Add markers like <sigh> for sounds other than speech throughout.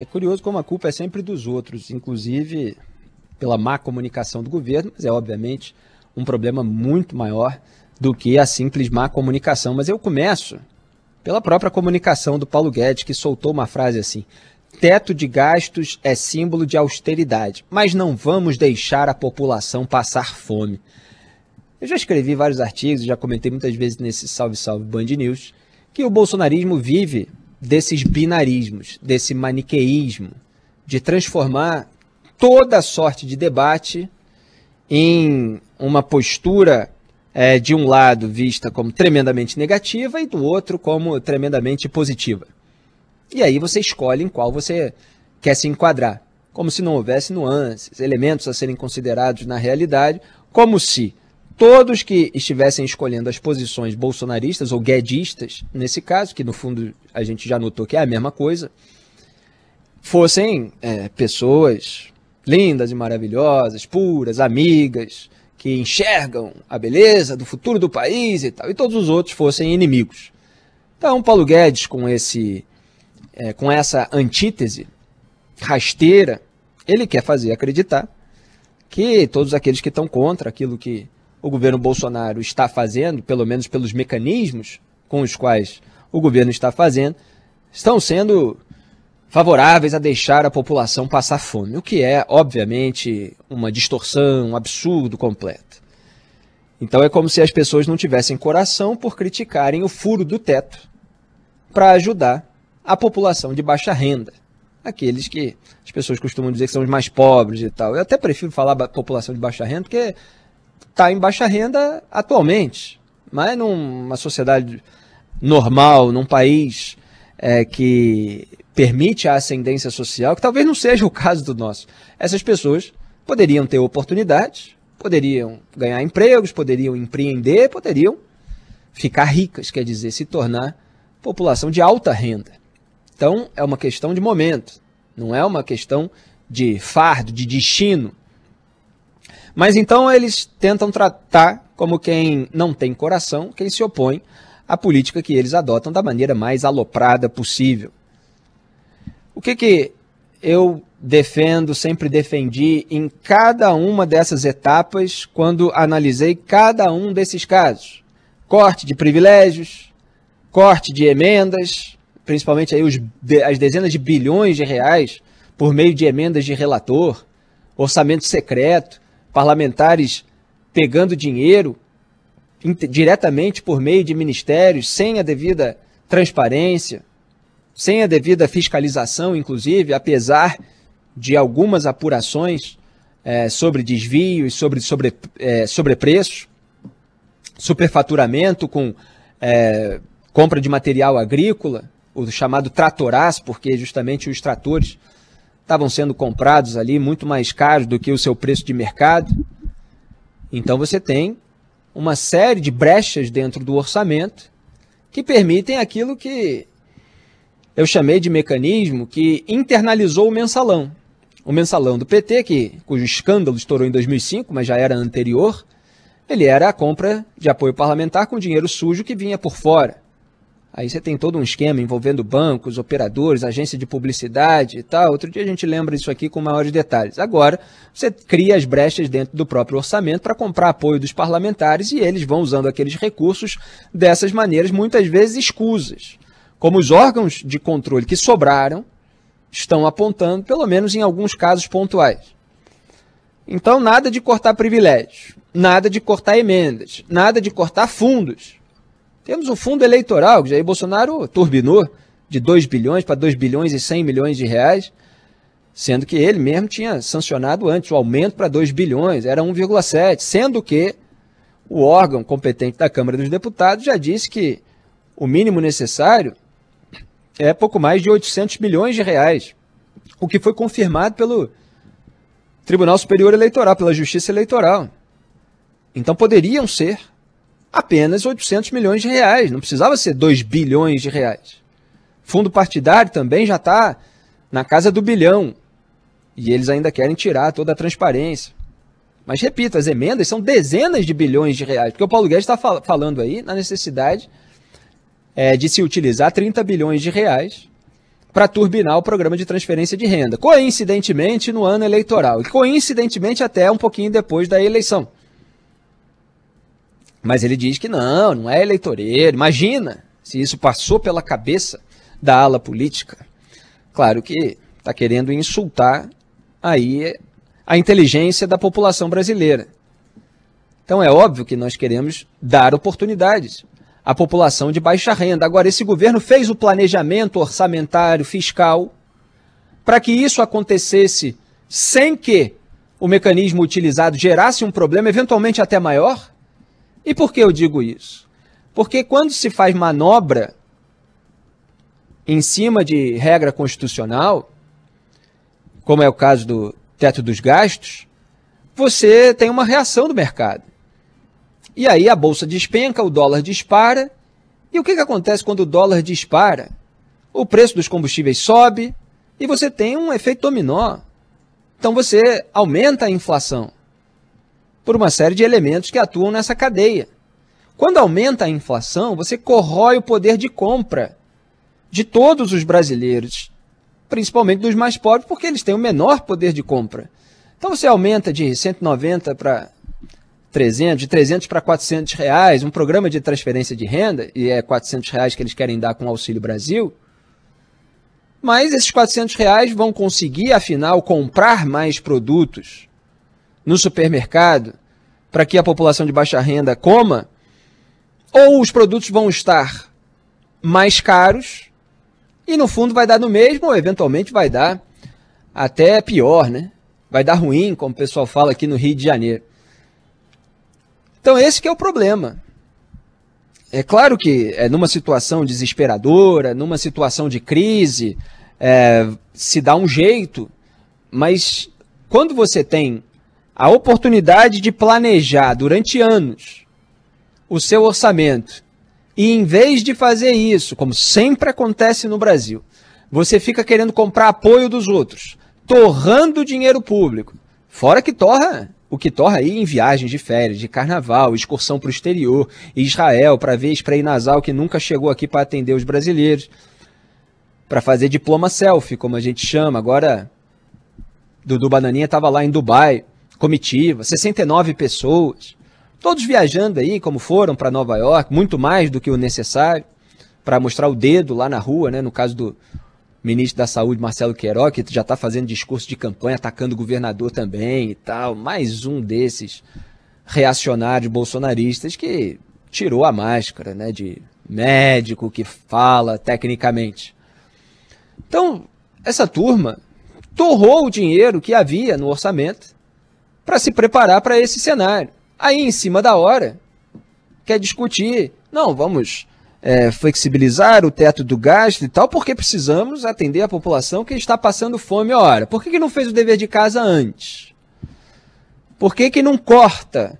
É curioso como a culpa é sempre dos outros, inclusive pela má comunicação do governo, mas é obviamente um problema muito maior do que a simples má comunicação. Mas eu começo pela própria comunicação do Paulo Guedes, que soltou uma frase assim: teto de gastos é símbolo de austeridade, mas não vamos deixar a população passar fome. Eu já escrevi vários artigos, já comentei muitas vezes nesse Salve Salve Band News, que o bolsonarismo vive desses binarismos, desse maniqueísmo, de transformar toda sorte de debate em uma postura é, de um lado vista como tremendamente negativa e do outro como tremendamente positiva. E aí você escolhe em qual você quer se enquadrar, como se não houvesse nuances, elementos a serem considerados na realidade, como se todos que estivessem escolhendo as posições bolsonaristas ou guedistas, nesse caso, que no fundo a gente já notou que é a mesma coisa, fossem é, pessoas lindas e maravilhosas, puras, amigas, que enxergam a beleza do futuro do país e tal, e todos os outros fossem inimigos. Então, Paulo Guedes, com, esse, é, com essa antítese rasteira, ele quer fazer acreditar que todos aqueles que estão contra aquilo que o governo Bolsonaro está fazendo, pelo menos pelos mecanismos com os quais o governo está fazendo, estão sendo favoráveis a deixar a população passar fome, o que é, obviamente, uma distorção, um absurdo completo. Então é como se as pessoas não tivessem coração por criticarem o furo do teto para ajudar a população de baixa renda, aqueles que as pessoas costumam dizer que são os mais pobres e tal. Eu até prefiro falar população de baixa renda, porque está em baixa renda atualmente. Mas numa sociedade normal, num país é, que permite a ascendência social, que talvez não seja o caso do nosso, essas pessoas poderiam ter oportunidades, poderiam ganhar empregos, poderiam empreender, poderiam ficar ricas, quer dizer, se tornar população de alta renda. Então, é uma questão de momento, não é uma questão de fardo, de destino, mas então eles tentam tratar como quem não tem coração, quem se opõe à política que eles adotam da maneira mais aloprada possível. O que, que eu defendo, sempre defendi em cada uma dessas etapas quando analisei cada um desses casos? Corte de privilégios, corte de emendas, principalmente aí os, as dezenas de bilhões de reais por meio de emendas de relator, orçamento secreto, parlamentares pegando dinheiro diretamente por meio de ministérios, sem a devida transparência, sem a devida fiscalização, inclusive, apesar de algumas apurações é, sobre desvios, sobre, sobre é, superfaturamento com é, compra de material agrícola, o chamado tratorás porque justamente os tratores estavam sendo comprados ali muito mais caros do que o seu preço de mercado. Então você tem uma série de brechas dentro do orçamento que permitem aquilo que eu chamei de mecanismo que internalizou o mensalão. O mensalão do PT, que, cujo escândalo estourou em 2005, mas já era anterior, ele era a compra de apoio parlamentar com dinheiro sujo que vinha por fora. Aí você tem todo um esquema envolvendo bancos, operadores, agência de publicidade e tal. Outro dia a gente lembra isso aqui com maiores detalhes. Agora, você cria as brechas dentro do próprio orçamento para comprar apoio dos parlamentares e eles vão usando aqueles recursos dessas maneiras, muitas vezes escusas. Como os órgãos de controle que sobraram estão apontando, pelo menos em alguns casos pontuais. Então, nada de cortar privilégios, nada de cortar emendas, nada de cortar fundos. Temos o fundo eleitoral, que Jair Bolsonaro turbinou de 2 bilhões para 2 bilhões e 100 milhões de reais, sendo que ele mesmo tinha sancionado antes o aumento para 2 bilhões, era 1,7, sendo que o órgão competente da Câmara dos Deputados já disse que o mínimo necessário é pouco mais de 800 milhões de reais, o que foi confirmado pelo Tribunal Superior Eleitoral, pela Justiça Eleitoral. Então poderiam ser apenas 800 milhões de reais, não precisava ser 2 bilhões de reais. Fundo partidário também já está na casa do bilhão. E eles ainda querem tirar toda a transparência. Mas repito, as emendas são dezenas de bilhões de reais, porque o Paulo Guedes está fal falando aí na necessidade é, de se utilizar 30 bilhões de reais para turbinar o programa de transferência de renda, coincidentemente no ano eleitoral, e coincidentemente até um pouquinho depois da eleição. Mas ele diz que não, não é eleitoreiro. Imagina se isso passou pela cabeça da ala política. Claro que está querendo insultar aí a inteligência da população brasileira. Então é óbvio que nós queremos dar oportunidades à população de baixa renda. Agora, esse governo fez o planejamento orçamentário, fiscal, para que isso acontecesse sem que o mecanismo utilizado gerasse um problema, eventualmente até maior? E por que eu digo isso? Porque quando se faz manobra em cima de regra constitucional, como é o caso do teto dos gastos, você tem uma reação do mercado. E aí a bolsa despenca, o dólar dispara. E o que, que acontece quando o dólar dispara? O preço dos combustíveis sobe e você tem um efeito dominó. Então você aumenta a inflação por uma série de elementos que atuam nessa cadeia. Quando aumenta a inflação, você corrói o poder de compra de todos os brasileiros, principalmente dos mais pobres, porque eles têm o menor poder de compra. Então você aumenta de 190 para 300, de 300 para 400 reais, um programa de transferência de renda, e é 400 reais que eles querem dar com o Auxílio Brasil, mas esses 400 reais vão conseguir, afinal, comprar mais produtos no supermercado para que a população de baixa renda coma, ou os produtos vão estar mais caros e no fundo vai dar no mesmo, ou eventualmente vai dar até pior, né? Vai dar ruim, como o pessoal fala aqui no Rio de Janeiro. Então esse que é o problema. É claro que é numa situação desesperadora, numa situação de crise, é, se dá um jeito, mas quando você tem a oportunidade de planejar durante anos o seu orçamento. E em vez de fazer isso, como sempre acontece no Brasil, você fica querendo comprar apoio dos outros, torrando dinheiro público. Fora que torra o que torra aí em viagens de férias, de carnaval, excursão para o exterior, Israel para ver spray nasal que nunca chegou aqui para atender os brasileiros, para fazer diploma selfie, como a gente chama. Agora, Dudu Bananinha estava lá em Dubai comitiva, 69 pessoas, todos viajando aí, como foram, para Nova York, muito mais do que o necessário, para mostrar o dedo lá na rua, né? No caso do ministro da Saúde, Marcelo Queiroz, que já está fazendo discurso de campanha, atacando o governador também e tal. Mais um desses reacionários bolsonaristas que tirou a máscara, né? De médico que fala tecnicamente. Então, essa turma torrou o dinheiro que havia no orçamento para se preparar para esse cenário. Aí, em cima da hora, quer discutir, não, vamos é, flexibilizar o teto do gasto e tal, porque precisamos atender a população que está passando fome a hora. Por que, que não fez o dever de casa antes? Por que, que não corta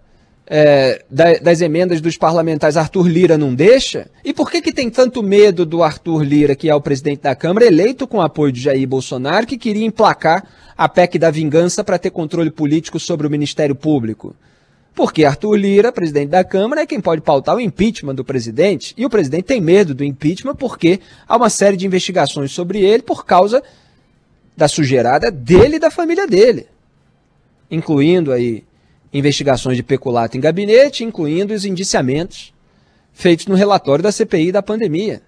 é, das emendas dos parlamentares Arthur Lira não deixa? E por que, que tem tanto medo do Arthur Lira, que é o presidente da Câmara, eleito com apoio de Jair Bolsonaro, que queria emplacar a PEC da vingança para ter controle político sobre o Ministério Público? Porque Arthur Lira, presidente da Câmara, é quem pode pautar o impeachment do presidente. E o presidente tem medo do impeachment porque há uma série de investigações sobre ele por causa da sujeirada dele e da família dele. Incluindo aí investigações de peculato em gabinete, incluindo os indiciamentos feitos no relatório da CPI da pandemia,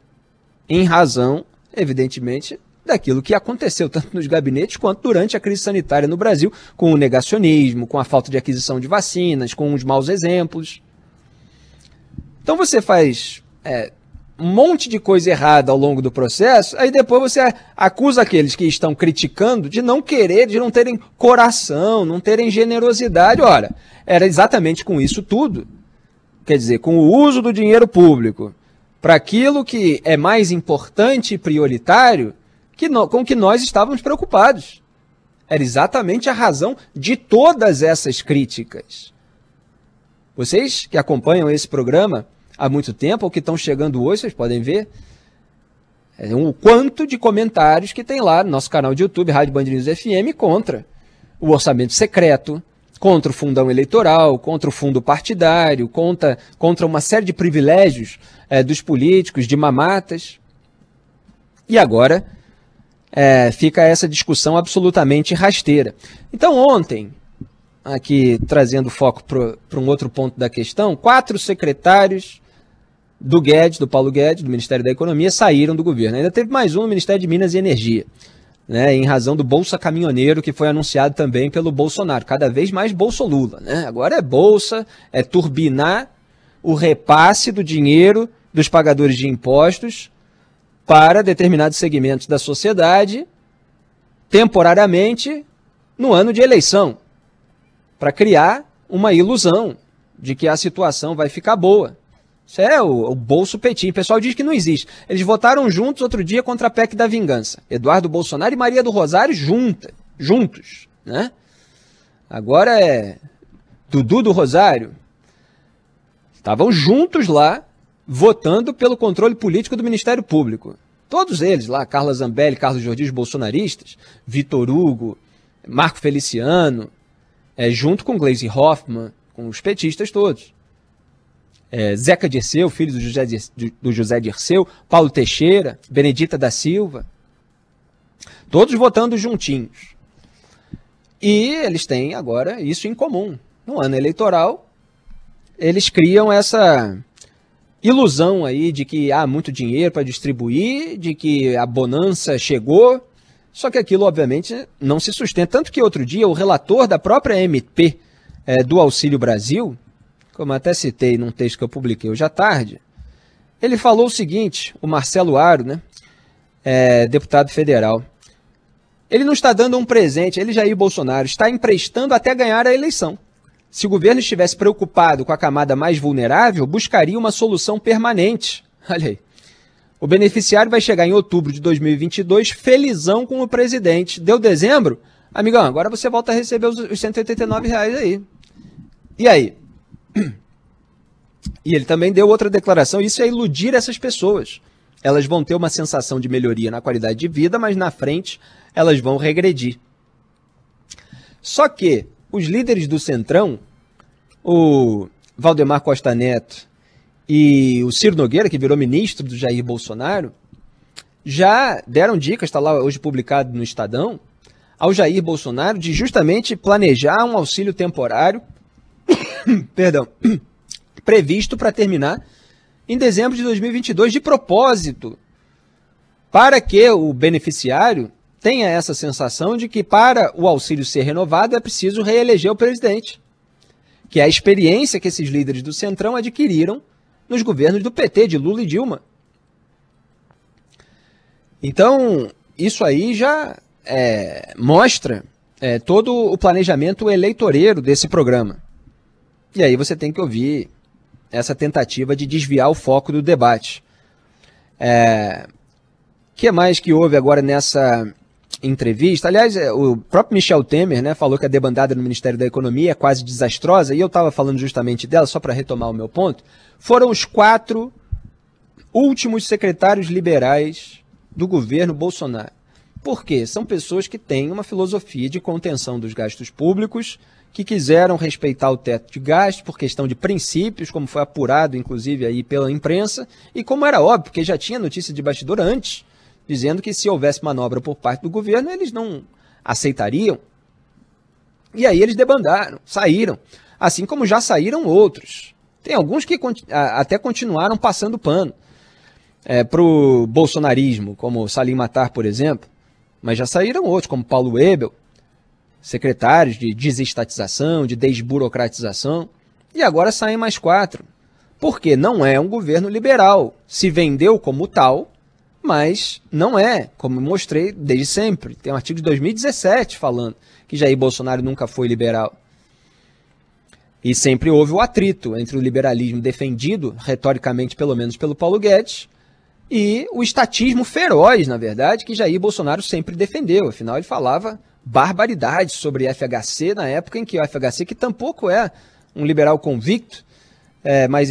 em razão, evidentemente, daquilo que aconteceu tanto nos gabinetes quanto durante a crise sanitária no Brasil, com o negacionismo, com a falta de aquisição de vacinas, com os maus exemplos. Então você faz é, um monte de coisa errada ao longo do processo, aí depois você acusa aqueles que estão criticando de não querer, de não terem coração, não terem generosidade. Olha, era exatamente com isso tudo. Quer dizer, com o uso do dinheiro público para aquilo que é mais importante e prioritário que no, com que nós estávamos preocupados. Era exatamente a razão de todas essas críticas. Vocês que acompanham esse programa, há muito tempo, ou que estão chegando hoje, vocês podem ver. É, um, o quanto de comentários que tem lá no nosso canal de YouTube, Rádio Band News FM, contra o orçamento secreto, contra o fundão eleitoral, contra o fundo partidário, contra, contra uma série de privilégios é, dos políticos, de mamatas. E agora é, fica essa discussão absolutamente rasteira. Então, ontem, aqui trazendo foco para um outro ponto da questão, quatro secretários do Guedes, do Paulo Guedes, do Ministério da Economia, saíram do governo. Ainda teve mais um no Ministério de Minas e Energia, né, em razão do Bolsa Caminhoneiro, que foi anunciado também pelo Bolsonaro. Cada vez mais Bolsa Lula. Né? Agora é Bolsa, é turbinar o repasse do dinheiro dos pagadores de impostos para determinados segmentos da sociedade, temporariamente, no ano de eleição, para criar uma ilusão de que a situação vai ficar boa isso é o, o bolso petim. O pessoal diz que não existe. Eles votaram juntos outro dia contra a PEC da vingança. Eduardo Bolsonaro e Maria do Rosário juntas, juntos, né? Agora é Dudu do Rosário. Estavam juntos lá votando pelo controle político do Ministério Público. Todos eles lá, Carla Zambelli, Carlos Jordi, bolsonaristas, Vitor Hugo, Marco Feliciano, é, junto com Glaze Hoffman, com os petistas todos é, Zeca Dirceu, filho do José, do José Dirceu, Paulo Teixeira, Benedita da Silva, todos votando juntinhos. E eles têm agora isso em comum. No ano eleitoral, eles criam essa ilusão aí de que há muito dinheiro para distribuir, de que a bonança chegou. Só que aquilo, obviamente, não se sustenta. Tanto que outro dia o relator da própria MP é, do Auxílio Brasil, como até citei num texto que eu publiquei hoje à tarde, ele falou o seguinte, o Marcelo Aro, né, é, deputado federal, ele não está dando um presente, ele, Jair Bolsonaro, está emprestando até ganhar a eleição. Se o governo estivesse preocupado com a camada mais vulnerável, buscaria uma solução permanente. Olha aí. O beneficiário vai chegar em outubro de 2022 felizão com o presidente. Deu dezembro? Amigão, agora você volta a receber os, R$ reais aí. E aí? <clears throat> E ele também deu outra declaração: isso é iludir essas pessoas. Elas vão ter uma sensação de melhoria na qualidade de vida, mas na frente elas vão regredir. Só que os líderes do Centrão, o Valdemar Costa Neto e o Ciro Nogueira, que virou ministro do Jair Bolsonaro, já deram dicas, está lá hoje publicado no Estadão, ao Jair Bolsonaro de justamente planejar um auxílio temporário <coughs> perdão, <coughs> previsto para terminar em dezembro de 2022 de propósito, para que o beneficiário tenha essa sensação de que para o auxílio ser renovado é preciso reeleger o presidente, que é a experiência que esses líderes do Centrão adquiriram nos governos do PT, de Lula e Dilma. Então, isso aí já é, mostra é, todo o planejamento eleitoreiro desse programa. E aí você tem que ouvir essa tentativa de desviar o foco do debate. É... O que mais que houve agora nessa entrevista? Aliás, é, o próprio Michel Temer né, falou que a debandada no Ministério da Economia é quase desastrosa, e eu estava falando justamente dela, só para retomar o meu ponto. Foram os quatro últimos secretários liberais do governo Bolsonaro. Por quê? São pessoas que têm uma filosofia de contenção dos gastos públicos, que quiseram respeitar o teto de gastos por questão de princípios, como foi apurado inclusive aí pela imprensa, e como era óbvio, porque já tinha notícia de bastidor antes, dizendo que se houvesse manobra por parte do governo, eles não aceitariam. E aí eles debandaram, saíram, assim como já saíram outros. Tem alguns que até continuaram passando pano é, para o bolsonarismo, como Salim Matar, por exemplo, mas já saíram outros, como Paulo Ebel, secretários de desestatização, de desburocratização, e agora saem mais quatro. Porque não é um governo liberal. Se vendeu como tal, mas não é, como mostrei desde sempre. Tem um artigo de 2017 falando que Jair Bolsonaro nunca foi liberal. E sempre houve o atrito entre o liberalismo defendido, retoricamente pelo menos pelo Paulo Guedes, e o estatismo feroz, na verdade, que Jair Bolsonaro sempre defendeu. Afinal, ele falava barbaridades sobre FHC na época em que o FHC, que tampouco é um liberal convicto, é, mas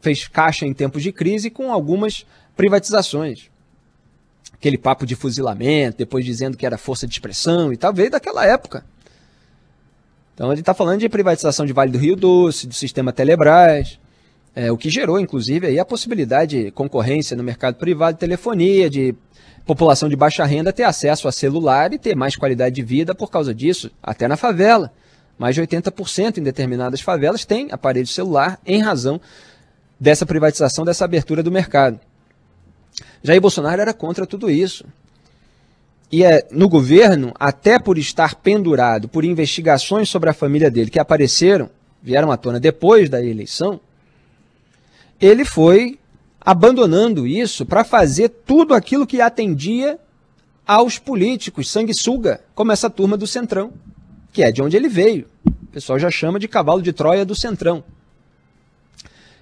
fez caixa em tempos de crise com algumas privatizações. Aquele papo de fuzilamento, depois dizendo que era força de expressão e tal, veio daquela época. Então ele está falando de privatização de Vale do Rio Doce, do sistema Telebrás, é, o que gerou, inclusive, aí a possibilidade de concorrência no mercado privado de telefonia, de população de baixa renda ter acesso a celular e ter mais qualidade de vida por causa disso, até na favela. Mais de 80% em determinadas favelas tem aparelho celular em razão dessa privatização, dessa abertura do mercado. Jair Bolsonaro era contra tudo isso. E é, no governo, até por estar pendurado por investigações sobre a família dele que apareceram, vieram à tona depois da eleição, ele foi abandonando isso para fazer tudo aquilo que atendia aos políticos, sanguessuga, como essa turma do Centrão, que é de onde ele veio. O pessoal já chama de cavalo de Troia do Centrão.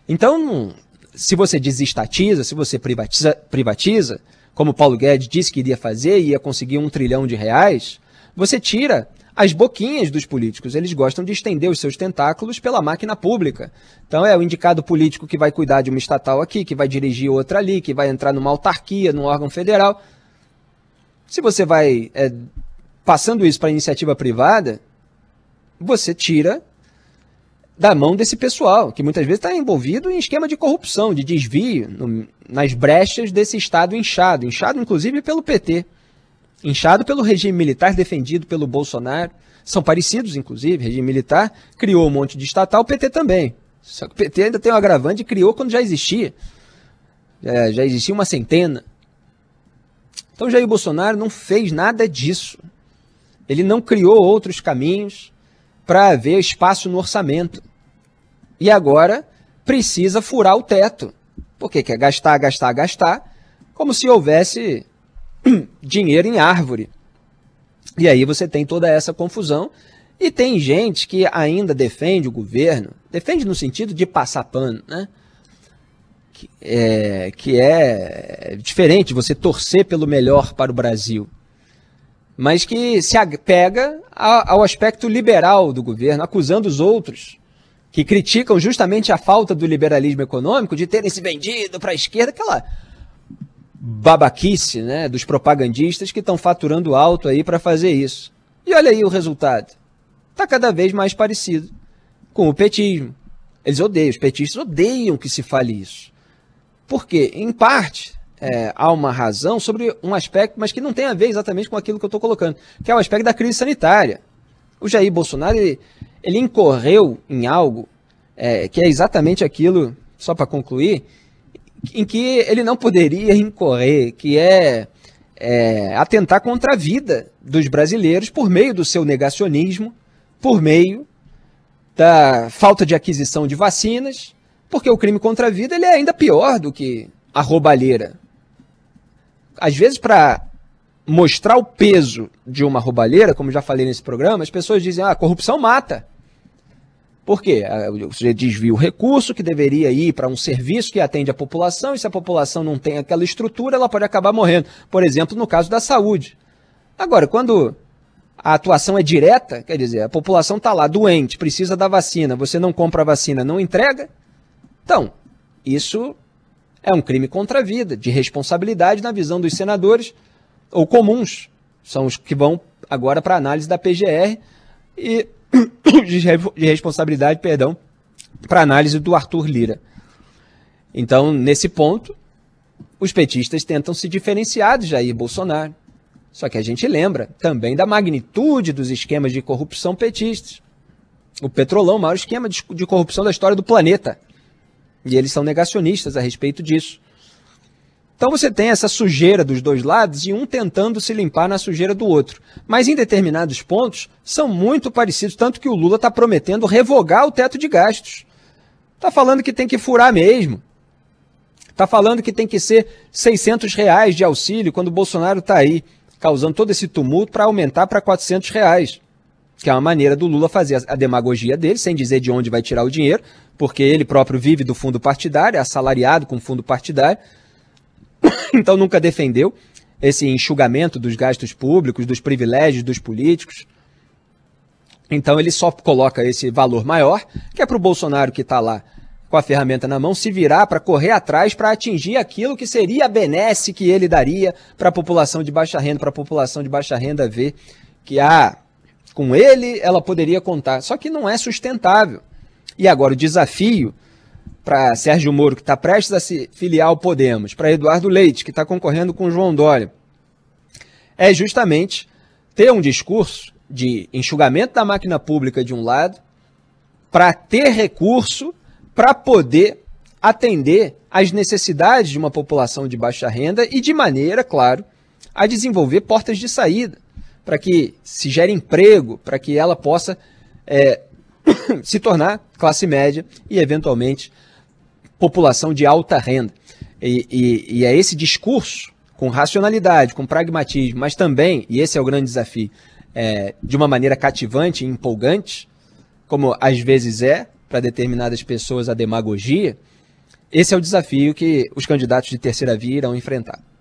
Então, se você desestatiza, se você privatiza, privatiza como Paulo Guedes disse que iria fazer e ia conseguir um trilhão de reais, você tira as boquinhas dos políticos. Eles gostam de estender os seus tentáculos pela máquina pública. Então é o indicado político que vai cuidar de uma estatal aqui, que vai dirigir outra ali, que vai entrar numa autarquia, num órgão federal. Se você vai é, passando isso para iniciativa privada, você tira da mão desse pessoal, que muitas vezes está envolvido em esquema de corrupção, de desvio, no, nas brechas desse Estado inchado, inchado inclusive pelo PT inchado pelo regime militar defendido pelo Bolsonaro. São parecidos, inclusive, regime militar, criou um monte de estatal, o PT também. Só que o PT ainda tem um agravante e criou quando já existia. É, já existia uma centena. Então Jair Bolsonaro não fez nada disso. Ele não criou outros caminhos para haver espaço no orçamento. E agora precisa furar o teto. Porque quer gastar, gastar, gastar, como se houvesse <clears throat> dinheiro em árvore. E aí você tem toda essa confusão. E tem gente que ainda defende o governo, defende no sentido de passar pano, né? Que é, que é diferente você torcer pelo melhor para o Brasil, mas que se apega ao aspecto liberal do governo, acusando os outros que criticam justamente a falta do liberalismo econômico de terem se vendido para a esquerda, aquela babaquice né, dos propagandistas que estão faturando alto aí para fazer isso. E olha aí o resultado. Está cada vez mais parecido com o petismo. Eles odeiam, os petistas odeiam que se fale isso. Porque, em parte, é, há uma razão sobre um aspecto, mas que não tem a ver exatamente com aquilo que eu estou colocando, que é o aspecto da crise sanitária. O Jair Bolsonaro ele, ele incorreu em algo é, que é exatamente aquilo, só para concluir, em que ele não poderia incorrer, que é, é atentar contra a vida dos brasileiros por meio do seu negacionismo, por meio da falta de aquisição de vacinas, porque o crime contra a vida ele é ainda pior do que a roubalheira. Às vezes, para mostrar o peso de uma roubalheira, como já falei nesse programa, as pessoas dizem: ah, a corrupção mata. Por quê? Ah, o sujeito desvia o recurso que deveria ir para um serviço que atende a população, e se a população não tem aquela estrutura, ela pode acabar morrendo. Por exemplo, no caso da saúde. Agora, quando a atuação é direta, quer dizer, a população está lá doente, precisa da vacina, você não compra a vacina, não entrega, então, isso é um crime contra a vida, de responsabilidade na visão dos senadores, ou comuns, são os que vão agora para análise da PGR, e <coughs> de responsabilidade, perdão, para análise do Arthur Lira. Então, nesse ponto, os petistas tentam se diferenciar de Jair Bolsonaro. Só que a gente lembra também da magnitude dos esquemas de corrupção petistas. O Petrolão, o maior esquema de corrupção da história do planeta. E eles são negacionistas a respeito disso. Então você tem essa sujeira dos dois lados e um tentando se limpar na sujeira do outro. Mas em determinados pontos são muito parecidos, tanto que o Lula está prometendo revogar o teto de gastos. Está falando que tem que furar mesmo. Está falando que tem que ser 600 reais de auxílio quando o Bolsonaro está aí, causando todo esse tumulto para aumentar para 400 reais. Que é uma maneira do Lula fazer a demagogia dele, sem dizer de onde vai tirar o dinheiro, porque ele próprio vive do fundo partidário, é assalariado com fundo partidário. <laughs> então nunca defendeu esse enxugamento dos gastos públicos, dos privilégios dos políticos. Então ele só coloca esse valor maior, que é para o Bolsonaro que está lá com a ferramenta na mão, se virar para correr atrás para atingir aquilo que seria a benesse que ele daria para a população de baixa renda, para a população de baixa renda ver que ah, com ele ela poderia contar. Só que não é sustentável. E agora o desafio para Sérgio Moro, que está prestes a se filiar ao Podemos, para Eduardo Leite, que está concorrendo com João Dória, é justamente ter um discurso de enxugamento da máquina pública de um lado, para ter recurso para poder atender às necessidades de uma população de baixa renda e, de maneira, claro, a desenvolver portas de saída, para que se gere emprego, para que ela possa é, <coughs> se tornar classe média e, eventualmente, população de alta renda. E, e, e é esse discurso, com racionalidade, com pragmatismo, mas também, e esse é o grande desafio, é, de uma maneira cativante e empolgante, como às vezes é para determinadas pessoas a demagogia, esse é o desafio que os candidatos de terceira via irão enfrentar.